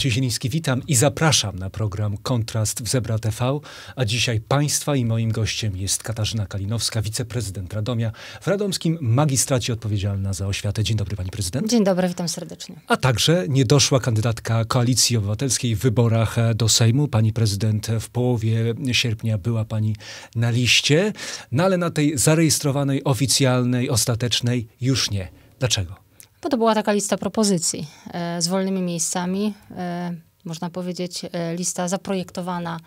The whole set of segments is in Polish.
Maciej Zieliński, witam i zapraszam na program Kontrast w Zebra TV. A dzisiaj Państwa i moim gościem jest Katarzyna Kalinowska, wiceprezydent Radomia, w radomskim magistracie odpowiedzialna za oświatę. Dzień dobry Pani Prezydent. Dzień dobry, witam serdecznie. A także niedoszła kandydatka Koalicji Obywatelskiej w wyborach do Sejmu. Pani Prezydent w połowie sierpnia była Pani na liście, no ale na tej zarejestrowanej, oficjalnej, ostatecznej już nie. Dlaczego? bo no to była taka lista propozycji e, z wolnymi miejscami, e, można powiedzieć e, lista zaprojektowana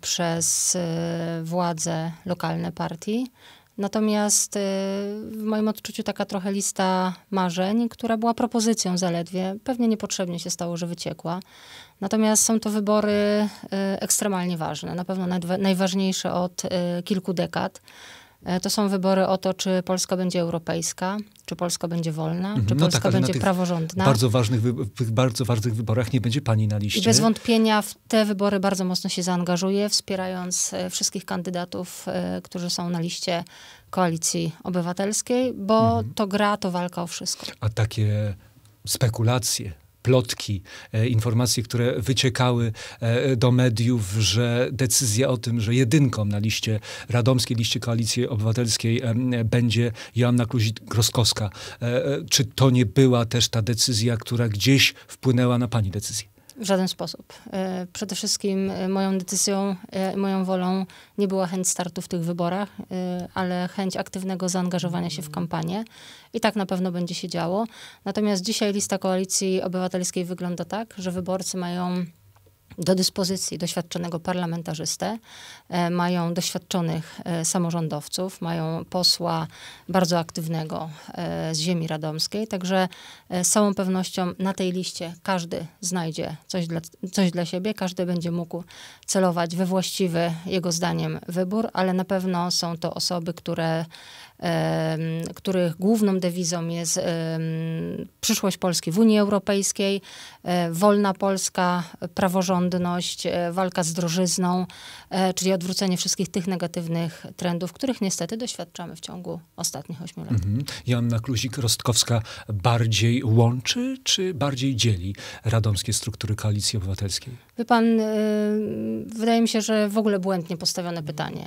przez władze lokalne partii. Natomiast w moim odczuciu taka trochę lista marzeń, która była propozycją zaledwie, pewnie niepotrzebnie się stało, że wyciekła. Natomiast są to wybory ekstremalnie ważne, na pewno najważniejsze od kilku dekad. E, to są wybory o to, czy Polska będzie europejska, czy Polska będzie wolna, mhm. czy no Polska no tak, będzie praworządna. Bardzo ważnych, bardzo ważnych wyborach nie będzie pani na liście. I bez wątpienia w te wybory bardzo mocno się zaangażuje, wspierając e, wszystkich kandydatów, e, którzy są na liście koalicji obywatelskiej, bo mhm. to gra, to walka o wszystko. A takie spekulacje, plotki, e, informacje, które wyciekały e, do mediów, że decyzja o tym, że jedynką na liście radomskiej, liście Koalicji Obywatelskiej będzie Joanna Kluzik-Groskowska. E, czy to nie była też ta decyzja, która gdzieś wpłynęła na pani decyzję? W żaden sposób. E, przede wszystkim e, moją decyzją, e, moją wolą nie była chęć startu w tych wyborach, ale chęć aktywnego zaangażowania się w kampanię. I tak na pewno będzie się działo. Natomiast dzisiaj lista koalicji obywatelskiej wygląda tak, że wyborcy mają do dyspozycji doświadczonego parlamentarzystę, e, mają doświadczonych e, samorządowców, mają posła bardzo aktywnego e, z ziemi radomskiej, także z całą pewnością na tej liście każdy znajdzie coś dla, coś dla siebie, każdy będzie mógł celować we właściwy, jego zdaniem, wybór, ale na pewno są to osoby, które których główną dewizą jest przyszłość Polski w Unii Europejskiej, e, wolna Polska, praworządność, e, walka z drożyzną, e, czyli odwrócenie wszystkich tych negatywnych trendów, których niestety doświadczamy w ciągu ostatnich ośmiu lat. Mhm. Joanna Kluzik-Rostkowska bardziej łączy, czy bardziej dzieli radomskie struktury Koalicji Obywatelskiej? Wie pan, wydaje mi się, że w ogóle błędnie postawione pytanie.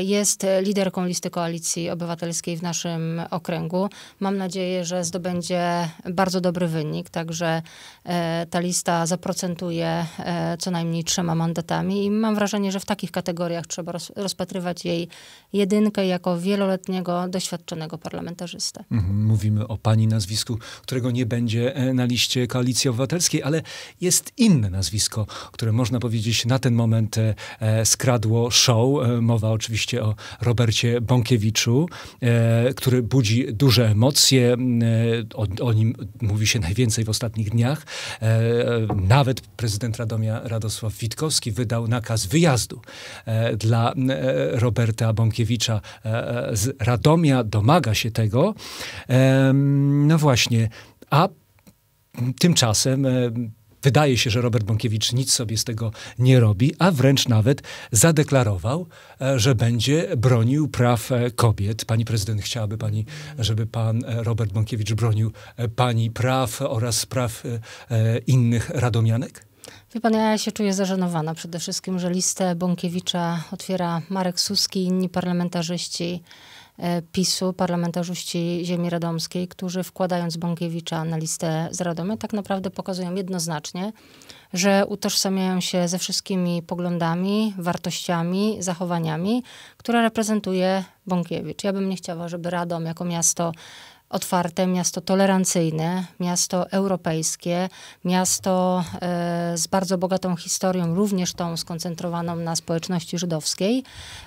Jest liderką listy Koalicji Obywatelskiej w naszym okręgu. Mam nadzieję, że zdobędzie bardzo dobry wynik, także e, ta lista zaprocentuje e, co najmniej trzema mandatami i mam wrażenie, że w takich kategoriach trzeba rozpatrywać jej jedynkę jako wieloletniego, doświadczonego parlamentarzystę. Mhm, mówimy o pani nazwisku, którego nie będzie e, na liście Koalicji Obywatelskiej, ale jest inne nazwisko, które można powiedzieć na ten moment skradło show. Mowa oczywiście o Robercie Bąkiewiczu, E, który budzi duże emocje. E, o, o, nim mówi się najwięcej w ostatnich dniach. E, nawet prezydent Radomia Radosław Witkowski wydał nakaz wyjazdu dla Roberta Bąkiewicza z Radomia. Domaga się tego. No właśnie. A tymczasem Wydaje się, że Robert Bąkiewicz nic sobie z tego nie robi, a wręcz nawet zadeklarował, e, że będzie bronił praw e, kobiet. Pani prezydent chciałaby pani, żeby pan e, Robert Bąkiewicz bronił pani praw oraz praw innych radomianek? Wie pan, ja się czuję zażenowana przede wszystkim, że listę Bąkiewicza otwiera Marek Suski i inni parlamentarzyści E, PiSu, parlamentarzyści ziemi radomskiej, którzy wkładając Bąkiewicza na listę z Radomy, tak naprawdę pokazują jednoznacznie, że utożsamiają się ze wszystkimi poglądami, wartościami, zachowaniami, które reprezentuje Bąkiewicz. Ja bym nie chciała, żeby Radom jako miasto otwarte, miasto tolerancyjne, miasto europejskie, miasto e, z bardzo bogatą historią, również tą skoncentrowaną na społeczności żydowskiej,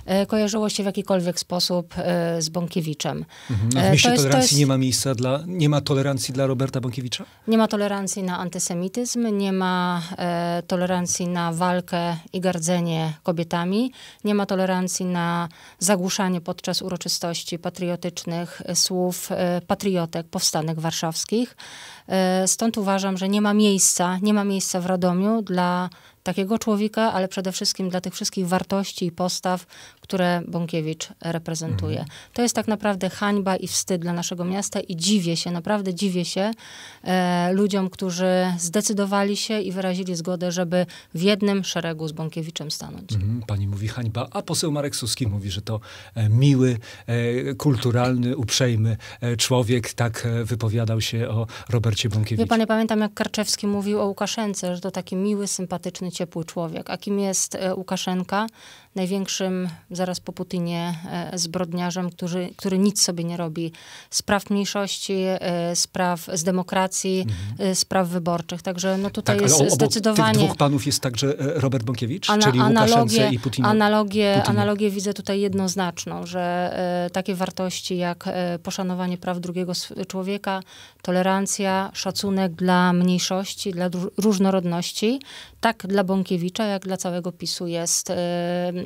e, kojarzyło się w jakikolwiek sposób e, z Bąkiewiczem. Mhm. No w myśli tolerancji jest... nie ma miejsca dla, nie ma tolerancji dla Roberta Bąkiewicza? Nie ma tolerancji na antysemityzm, nie ma tolerancji na walkę i gardzenie kobietami, nie ma tolerancji na zagłuszanie podczas uroczystości patriotycznych słów patriotycznych, patriotek, powstanek warszawskich. E, stąd uważam, że nie ma miejsca, nie ma miejsca w Radomiu dla takiego człowieka, ale przede wszystkim dla tych wszystkich wartości i postaw, które Bąkiewicz reprezentuje. Mhm. To jest tak naprawdę hańba i wstyd dla naszego miasta i dziwię się, naprawdę dziwię się e, ludziom, którzy zdecydowali się i wyrazili zgodę, żeby w jednym szeregu z Bąkiewiczem stanąć. Mhm. Pani mówi hańba, a poseł Marek Suski mówi, że to e, miły, e, kulturalny, uprzejmy e, człowiek, tak e, wypowiadał się o Robercie Bąkiewiczu. Wie pan, ja pamiętam, jak Karczewski mówił o Łukaszence, że to taki miły, sympatyczny ciepły człowiek. A kim jest e, Łukaszenka? największym zaraz po Putinie e, zbrodniarzem, który, który nic sobie nie robi. Spraw mniejszości, e, spraw z demokracji, mhm. E, spraw wyborczych. Także no tutaj tak, jest obok zdecydowanie... tych dwóch panów jest także Robert Bąkiewicz, Ana, czyli analogię, i Putin. Analogię, analogie widzę tutaj jednoznaczną, że e, takie wartości jak e, poszanowanie praw drugiego człowieka, tolerancja, szacunek dla mniejszości, dla różnorodności, tak dla Bąkiewicza, jak dla całego PiSu jest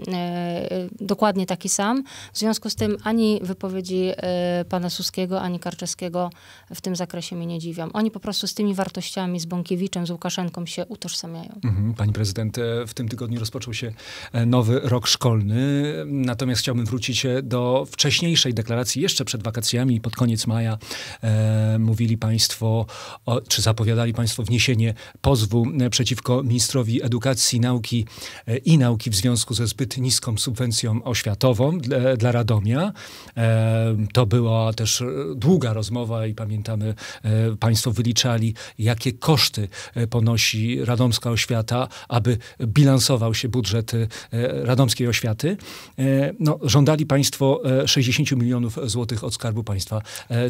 E, dokładnie taki sam. W związku z tym ani wypowiedzi e, pana Suskiego, ani Karczewskiego w tym zakresie mnie nie dziwią. Oni po prostu z tymi wartościami, z Bąkiewiczem, z Łukaszenką się utożsamiają. Mhm, pani prezydent, e, w tym tygodniu rozpoczął się nowy rok szkolny, natomiast chciałbym wrócić do wcześniejszej deklaracji, jeszcze przed wakacjami, pod koniec maja e, mówili państwo, o, czy zapowiadali państwo wniesienie pozwu przeciwko ministrowi edukacji, nauki i nauki w związku ze zbyt zbyt niską subwencją oświatową dla, dla Radomia. E, to była też e, długa rozmowa i pamiętamy, e, państwo wyliczali, jakie koszty ponosi radomska oświata, aby bilansował się budżet radomskiej oświaty. No, żądali państwo 60 milionów złotych od Skarbu Państwa.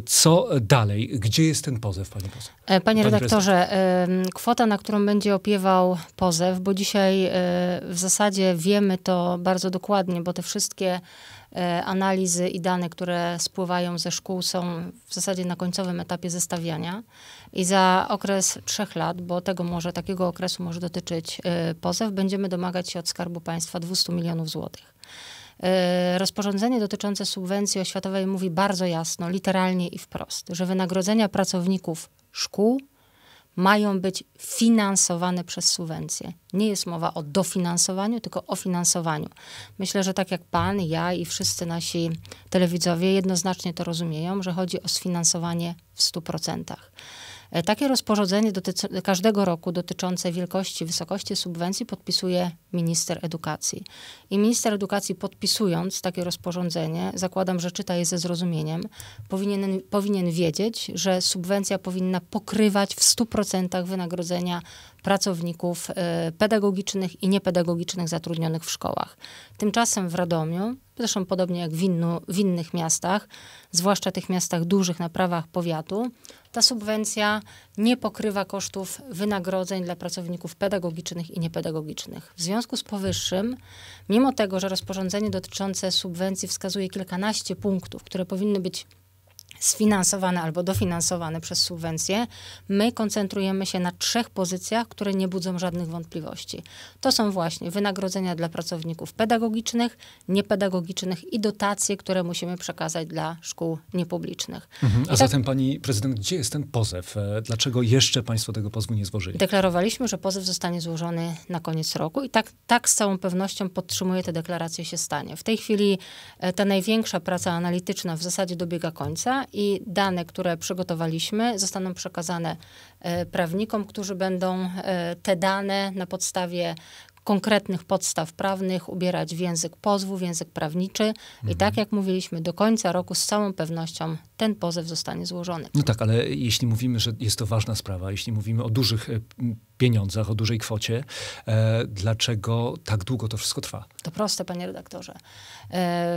Co dalej? Gdzie jest ten pozew, panie poseł? Panie, panie redaktorze, kwota, na którą będzie opiewał pozew, bo dzisiaj w zasadzie wiemy to bardzo dokładnie, bo te wszystkie e, analizy i dane, które spływają ze szkół, są w zasadzie na końcowym etapie zestawiania. I za okres trzech lat, bo tego może, takiego okresu może dotyczyć e, pozew, będziemy domagać się od Skarbu Państwa 200 milionów złotych. E, rozporządzenie dotyczące subwencji oświatowej mówi bardzo jasno, literalnie i wprost, że wynagrodzenia pracowników szkół, mają być finansowane przez subwencje. Nie jest mowa o dofinansowaniu, tylko o finansowaniu. Myślę, że tak jak pan, ja i wszyscy nasi telewidzowie jednoznacznie to rozumieją, że chodzi o sfinansowanie w 100%. E, takie rozporządzenie dotyczy, każdego roku dotyczące wielkości, wysokości subwencji podpisuje minister edukacji. I minister edukacji podpisując takie rozporządzenie, zakładam, że czyta je ze zrozumieniem, powinien, powinien wiedzieć, że subwencja powinna pokrywać w 100% wynagrodzenia pracowników e, pedagogicznych i niepedagogicznych zatrudnionych w szkołach. Tymczasem w Radomiu, zresztą podobnie jak w, innu, w innych miastach, zwłaszcza tych miastach dużych na prawach powiatu, ta subwencja nie pokrywa kosztów wynagrodzeń dla pracowników pedagogicznych i niepedagogicznych. W związku z powyższym, mimo tego, że rozporządzenie dotyczące subwencji wskazuje kilkanaście punktów, które powinny być sfinansowane albo dofinansowane przez subwencje, my koncentrujemy się na trzech pozycjach, które nie budzą żadnych wątpliwości. To są właśnie wynagrodzenia dla pracowników pedagogicznych, niepedagogicznych i dotacje, które musimy przekazać dla szkół niepublicznych. Mhm. A tak, zatem pani prezydent, gdzie jest ten pozew? E, dlaczego jeszcze państwo tego pozwu nie złożyli? Deklarowaliśmy, że pozew zostanie złożony na koniec roku i tak, tak z całą pewnością podtrzymuję tę deklarację się stanie. W tej chwili e, ta największa praca analityczna w zasadzie dobiega końca i dane, które przygotowaliśmy, zostaną przekazane e, prawnikom, którzy będą e, te dane na podstawie konkretnych podstaw prawnych ubierać w język pozwu, w język prawniczy. Mhm. I tak jak mówiliśmy, do końca roku z całą pewnością ten pozew zostanie złożony. No tak, ale jeśli mówimy, że jest to ważna sprawa, jeśli mówimy o dużych e, pieniądzach, o dużej kwocie. E, dlaczego tak długo to wszystko trwa? To proste, panie redaktorze. E,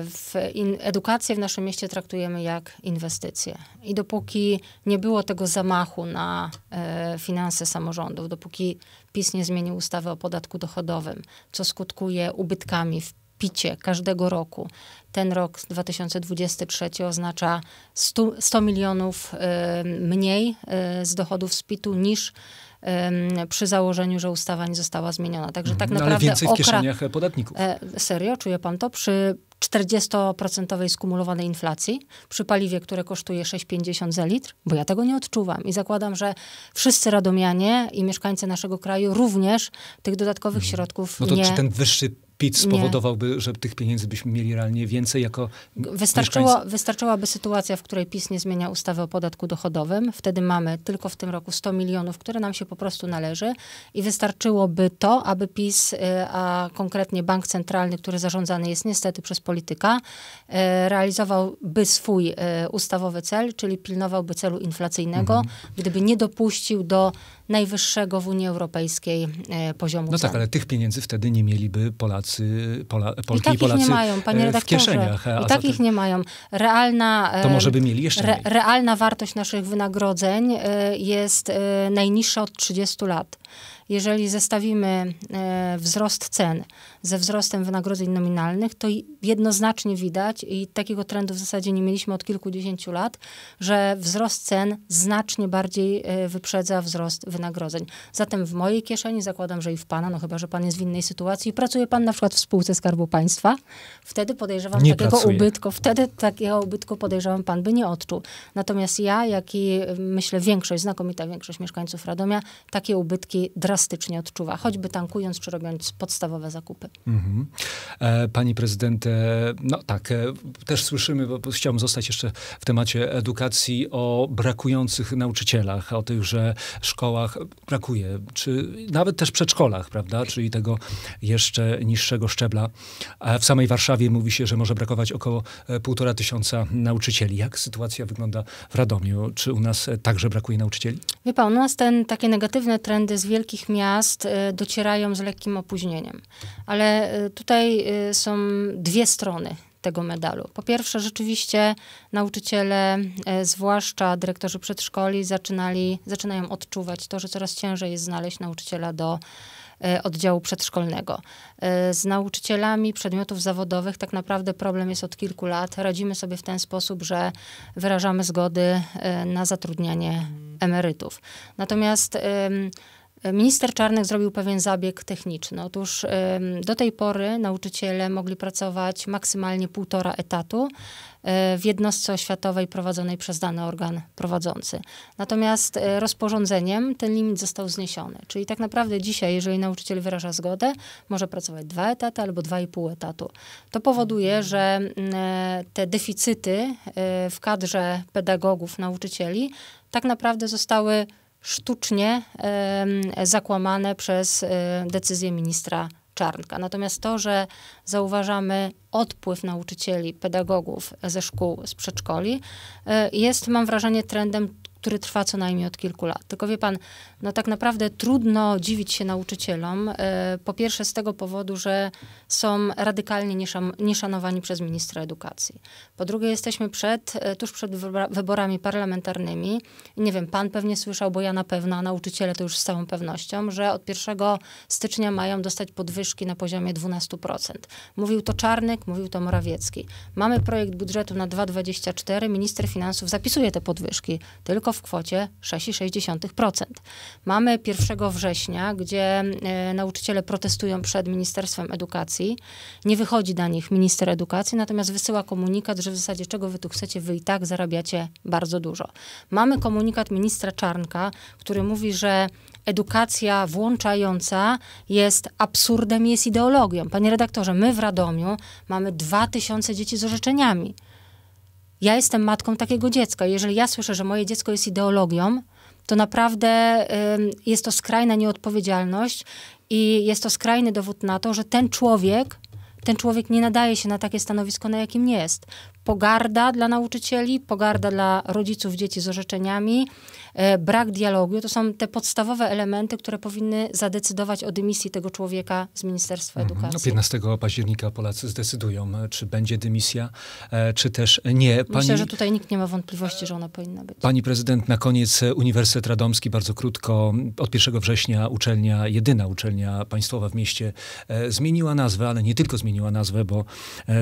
w edukację w naszym mieście traktujemy jak inwestycje. I dopóki nie było tego zamachu na e, finanse samorządów, dopóki PiS nie zmienił ustawy o podatku dochodowym, co skutkuje ubytkami w picie każdego roku. Ten rok 2023 oznacza 100, 100 milionów mniej z dochodów z PIT-u niż przy założeniu, że ustawa nie została zmieniona. Także mhm. tak naprawdę. No, ale więcej w okra... podatników. E, serio, czuje pan to? Przy 40% skumulowanej inflacji przy paliwie, które kosztuje 6,50 za litr, bo ja tego nie odczuwam i zakładam, że wszyscy radomianie i mieszkańcy naszego kraju również tych dodatkowych mhm. środków no to nie... czy ten wyższy PIT spowodowałby, nie. że tych pieniędzy byśmy mieli realnie więcej jako Wystarczyło, Wystarczyłaby sytuacja, w której PiS nie zmienia ustawy o podatku dochodowym. Wtedy mamy tylko w tym roku 100 milionów, które nam się po prostu należy i wystarczyłoby to, aby PiS, y, a konkretnie bank centralny, który zarządzany jest niestety przez polityka, y, realizowałby swój y, ustawowy cel, czyli pilnowałby celu inflacyjnego, mhm. gdyby nie dopuścił do najwyższego w Unii Europejskiej poziomu No tak, cen. tak, ale tych pieniędzy wtedy nie mieliby Polacy Polacy, Pola, Polki i, i Polacy nie mają, e, panie w kieszeniach. A I takich nie mają. Realna, e, to może by mieli jeszcze re, Realna wartość naszych wynagrodzeń e, jest najniższa od 30 lat. Jeżeli zestawimy wzrost cen ze wzrostem wynagrodzeń nominalnych, to jednoznacznie widać i takiego trendu w zasadzie nie mieliśmy od kilkudziesięciu lat, że wzrost cen znacznie bardziej e, wyprzedza wzrost wynagrodzeń. Zatem w mojej kieszeni, zakładam, że i w pana, no chyba, że pan jest w innej sytuacji, pracuje pan na przykład w spółce Skarbu Państwa, wtedy podejrzewam nie takiego ubytku, wtedy takiego ubytku podejrzewam pan by nie odczuł. Natomiast ja, jak i e, myślę większość, znakomita większość mieszkańców Radomia, takie ubytki drastycznie odczuwa, choćby tankując czy robiąc podstawowe zakupy. Mhm. E, pani prezydent, no tak, e, też słyszymy, bo chciałbym zostać jeszcze w temacie edukacji o brakujących nauczycielach, o tych, że szkołach brakuje, czy nawet też przedszkolach, prawda, czyli tego jeszcze niższego szczebla. W samej Warszawie mówi się, że może brakować około e, półtora tysiąca nauczycieli. Jak sytuacja wygląda w Radomiu? Czy u nas także brakuje nauczycieli? Wie pan, u nas ten, takie negatywne trendy z wielkich miast docierają z lekkim opóźnieniem, ale ale y, tutaj y, są dwie strony tego medalu. Po pierwsze, rzeczywiście nauczyciele, y, zwłaszcza dyrektorzy przedszkoli, zaczynali, zaczynają odczuwać to, że coraz ciężej jest znaleźć nauczyciela do oddziału przedszkolnego. Z nauczycielami przedmiotów zawodowych tak naprawdę problem jest od kilku lat. Radzimy sobie w ten sposób, że wyrażamy zgody na zatrudnianie emerytów. Natomiast Minister Czarnek zrobił pewien zabieg techniczny. Otóż do tej pory nauczyciele mogli pracować maksymalnie półtora etatu e, w jednostce oświatowej prowadzonej przez dany organ prowadzący. Natomiast e, rozporządzeniem ten limit został zniesiony. Czyli tak naprawdę dzisiaj, jeżeli nauczyciel wyraża zgodę, może pracować dwa etaty albo dwa i pół etatu. To powoduje, że mm, e, te deficyty w kadrze pedagogów, nauczycieli tak naprawdę zostały sztucznie zakłamane przez e, decyzję ministra Czarnka. Natomiast to, że zauważamy odpływ nauczycieli, pedagogów ze szkół, z przedszkoli, e, jest, mam wrażenie, trendem który trwa co najmniej od kilku lat. Tylko wie pan, no tak naprawdę trudno dziwić się nauczycielom. E, po pierwsze z tego powodu, że są radykalnie nieszanowani przez ministra edukacji. Po drugie jesteśmy przed, e, tuż przed wyborami parlamentarnymi. Nie wiem, pan pewnie słyszał, bo ja na pewno, a nauczyciele to już z całą pewnością, że od 1 stycznia mają dostać podwyżki na poziomie 12%. Mówił to Czarnek, mówił to Morawiecki. Mamy projekt budżetu na 2,24. Minister finansów zapisuje te podwyżki, tylko w kwocie 6,6%. Mamy 1 września, gdzie e, nauczyciele protestują przed Ministerstwem Edukacji. Nie wychodzi na nich minister edukacji, natomiast wysyła komunikat, że w zasadzie czego wy tu chcecie, wy i tak zarabiacie bardzo dużo. Mamy komunikat ministra Czarnka, który mówi, że edukacja włączająca jest absurdem, jest ideologią. Panie redaktorze, my w Radomiu mamy 2000 dzieci z orzeczeniami ja jestem matką takiego dziecka. Jeżeli ja słyszę, że moje dziecko jest ideologią, to naprawdę jest to skrajna nieodpowiedzialność i jest to skrajny dowód na to, że ten człowiek, ten człowiek nie nadaje się na takie stanowisko, na jakim jest pogarda dla nauczycieli, pogarda dla rodziców dzieci z orzeczeniami, e, brak dialogu. To są te podstawowe elementy, które powinny zadecydować o dymisji tego człowieka z Ministerstwa mhm. Edukacji. 15 no, października Polacy zdecydują, czy będzie dymisja, e, czy też nie. Pani, Myślę, że tutaj nikt nie ma wątpliwości, że ona powinna być. Pani prezydent, na koniec Uniwersytet Radomski, bardzo krótko. Od 1 września uczelnia, jedyna uczelnia państwowa w mieście e, zmieniła nazwę, ale nie tylko zmieniła nazwę, bo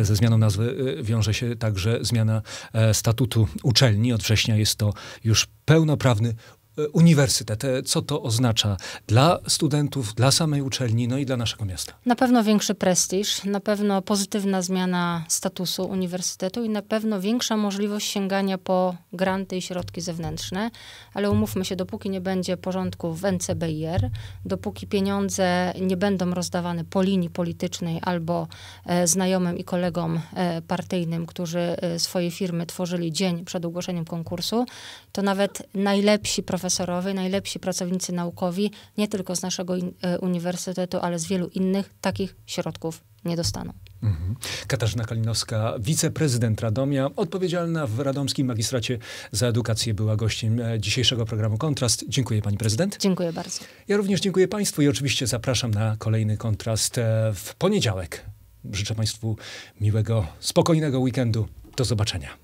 ze zmianą nazwy wiąże się tak także zmiana e, statutu uczelni. Od września jest to już pełnoprawny E, uniwersytet. E, co to oznacza dla studentów, dla samej uczelni, no i dla naszego miasta? Na pewno większy prestiż, na pewno pozytywna zmiana statusu uniwersytetu i na pewno większa możliwość sięgania po granty i środki zewnętrzne, ale umówmy się, dopóki nie będzie porządku w NCBIR, dopóki pieniądze nie będą rozdawane po linii politycznej albo e, znajomym i kolegom e, partyjnym, którzy e, swoje firmy tworzyli dzień przed ogłoszeniem konkursu, to nawet najlepsi profesjonaliści profesorowie, najlepsi pracownicy naukowi, nie tylko z naszego e, uniwersytetu, ale z wielu innych takich środków nie dostaną. Mhm. Katarzyna Kalinowska, wiceprezydent Radomia, odpowiedzialna w Radomskim Magistracie za Edukację, była gościem e, dzisiejszego programu Kontrast. Dziękuję pani prezydent. Dziękuję bardzo. Ja również dziękuję państwu i oczywiście zapraszam na kolejny Kontrast e, w poniedziałek. Życzę państwu miłego, spokojnego weekendu. Do zobaczenia.